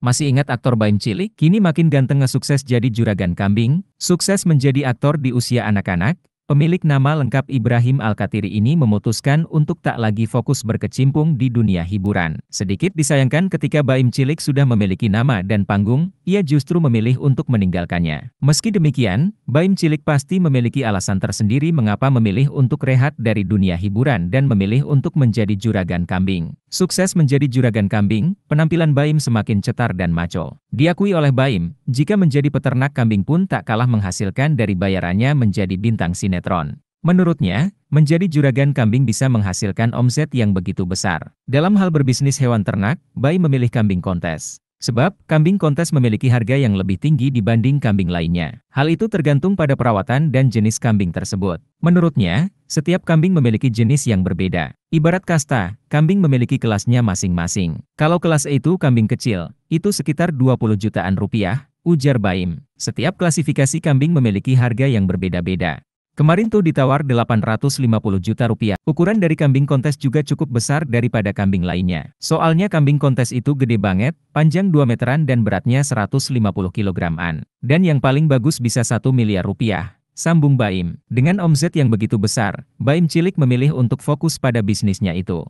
Masih ingat aktor Baim Cilik? Kini makin ganteng sukses jadi juragan kambing, sukses menjadi aktor di usia anak-anak, pemilik nama lengkap Ibrahim Al-Katiri ini memutuskan untuk tak lagi fokus berkecimpung di dunia hiburan. Sedikit disayangkan ketika Baim Cilik sudah memiliki nama dan panggung, ia justru memilih untuk meninggalkannya. Meski demikian, Baim Cilik pasti memiliki alasan tersendiri mengapa memilih untuk rehat dari dunia hiburan dan memilih untuk menjadi juragan kambing. Sukses menjadi juragan kambing, penampilan Baim semakin cetar dan maco. Diakui oleh Baim, jika menjadi peternak kambing pun tak kalah menghasilkan dari bayarannya menjadi bintang sinetron. Menurutnya, menjadi juragan kambing bisa menghasilkan omset yang begitu besar. Dalam hal berbisnis hewan ternak, Bai memilih kambing kontes. Sebab, kambing kontes memiliki harga yang lebih tinggi dibanding kambing lainnya. Hal itu tergantung pada perawatan dan jenis kambing tersebut. Menurutnya, setiap kambing memiliki jenis yang berbeda. Ibarat kasta, kambing memiliki kelasnya masing-masing. Kalau kelas itu kambing kecil, itu sekitar 20 jutaan rupiah, ujar Baim. Setiap klasifikasi kambing memiliki harga yang berbeda-beda. Kemarin tuh ditawar 850 juta rupiah. Ukuran dari kambing kontes juga cukup besar daripada kambing lainnya. Soalnya kambing kontes itu gede banget, panjang 2 meteran dan beratnya 150 kilograman. Dan yang paling bagus bisa 1 miliar rupiah. Sambung Baim. Dengan omzet yang begitu besar, Baim Cilik memilih untuk fokus pada bisnisnya itu.